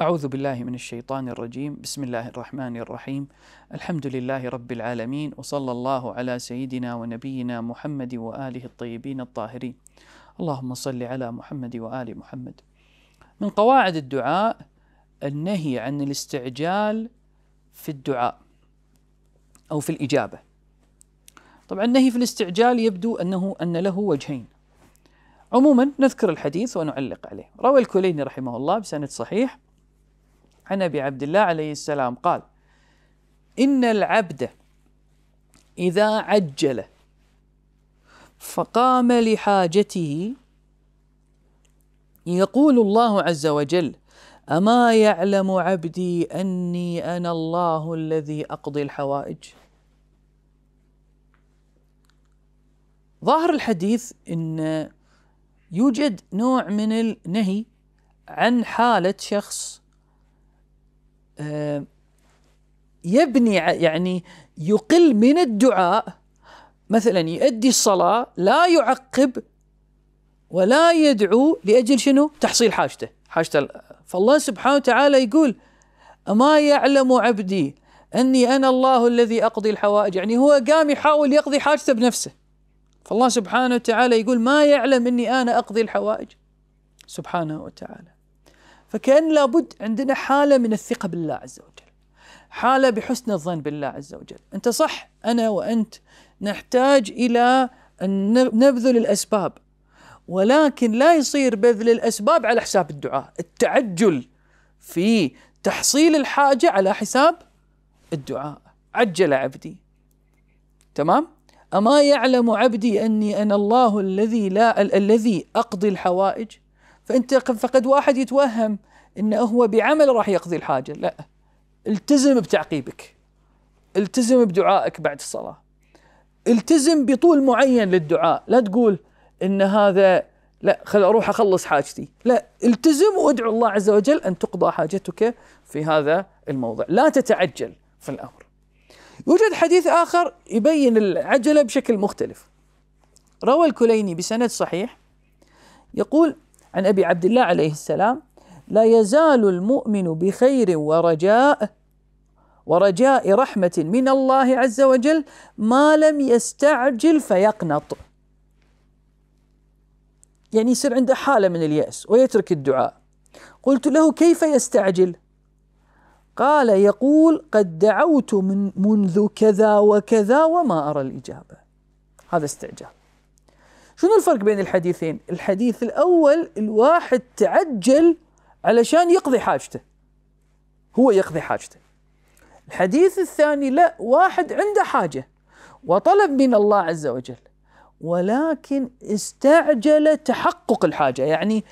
أعوذ بالله من الشيطان الرجيم، بسم الله الرحمن الرحيم، الحمد لله رب العالمين وصلى الله على سيدنا ونبينا محمد وآله الطيبين الطاهرين. اللهم صل على محمد وآل محمد. من قواعد الدعاء النهي عن الاستعجال في الدعاء أو في الإجابة. طبعا النهي في الاستعجال يبدو أنه أن له وجهين. عموما نذكر الحديث ونعلق عليه، روى الكليني رحمه الله بسند صحيح عن ابي عبد الله عليه السلام قال: ان العبد اذا عجل فقام لحاجته يقول الله عز وجل: اما يعلم عبدي اني انا الله الذي اقضي الحوائج؟ ظاهر الحديث ان يوجد نوع من النهي عن حالة شخص آه، يبني يعني يقل من الدعاء مثلا يؤدي الصلاة لا يعقب ولا يدعو لأجل شنو تحصيل حاجته حاجته فالله سبحانه وتعالى يقول أما يعلم عبدي أني أنا الله الذي أقضي الحوائج يعني هو قام يحاول يقضي حاجته بنفسه فالله سبحانه وتعالى يقول ما يعلم أني أنا أقضي الحوائج سبحانه وتعالى فكأن لابد عندنا حالة من الثقة بالله عز وجل حالة بحسن الظن بالله عز وجل أنت صح أنا وأنت نحتاج إلى أن نبذل الأسباب ولكن لا يصير بذل الأسباب على حساب الدعاء التعجل في تحصيل الحاجة على حساب الدعاء عجل عبدي تمام أما يعلم عبدي أني أنا الله الذي لا الذي أقضي الحوائج فانت فقد واحد يتوهم انه هو بعمل راح يقضي الحاجه لا التزم بتعقيبك التزم بدعائك بعد الصلاه التزم بطول معين للدعاء لا تقول ان هذا لا خل اروح اخلص حاجتي لا التزم وادعو الله عز وجل ان تقضى حاجتك في هذا الموضع لا تتعجل في الامر يوجد حديث اخر يبين العجله بشكل مختلف روى الكليني بسند صحيح يقول عن ابي عبد الله عليه السلام لا يزال المؤمن بخير ورجاء ورجاء رحمه من الله عز وجل ما لم يستعجل فيقنط يعني يصير عنده حاله من الياس ويترك الدعاء قلت له كيف يستعجل قال يقول قد دعوت من منذ كذا وكذا وما ارى الاجابه هذا استعجال شنو الفرق بين الحديثين الحديث الأول الواحد تعجل علشان يقضي حاجته هو يقضي حاجته الحديث الثاني لا واحد عنده حاجة وطلب من الله عز وجل ولكن استعجل تحقق الحاجة يعني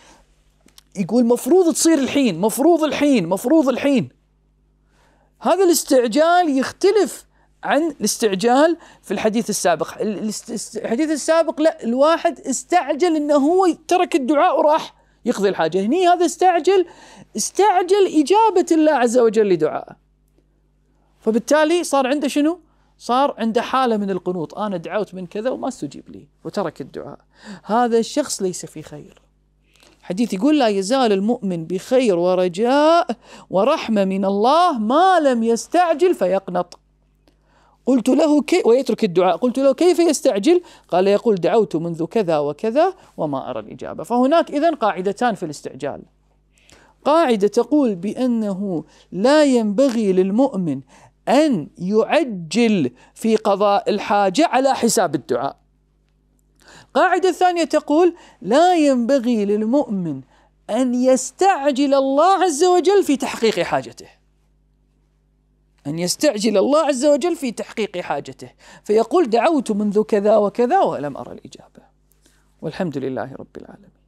يقول مفروض تصير الحين مفروض الحين مفروض الحين هذا الاستعجال يختلف عن الاستعجال في الحديث السابق الحديث السابق لا الواحد استعجل انه هو ترك الدعاء وراح يقضي الحاجه هني هذا استعجل استعجل اجابه الله عز وجل لدعائه فبالتالي صار عنده شنو صار عنده حاله من القنوط انا دعوت من كذا وما استجيب لي وترك الدعاء هذا الشخص ليس في خير حديث يقول لا يزال المؤمن بخير ورجاء ورحمه من الله ما لم يستعجل فيقنط قلت له كي ويترك الدعاء قلت له كيف يستعجل قال يقول دعوت منذ كذا وكذا وما أرى الإجابة فهناك إذا قاعدتان في الاستعجال قاعدة تقول بأنه لا ينبغي للمؤمن أن يعجل في قضاء الحاجة على حساب الدعاء قاعدة ثانية تقول لا ينبغي للمؤمن أن يستعجل الله عز وجل في تحقيق حاجته أن يستعجل الله عز وجل في تحقيق حاجته فيقول دعوت منذ كذا وكذا ولم أرى الإجابة والحمد لله رب العالمين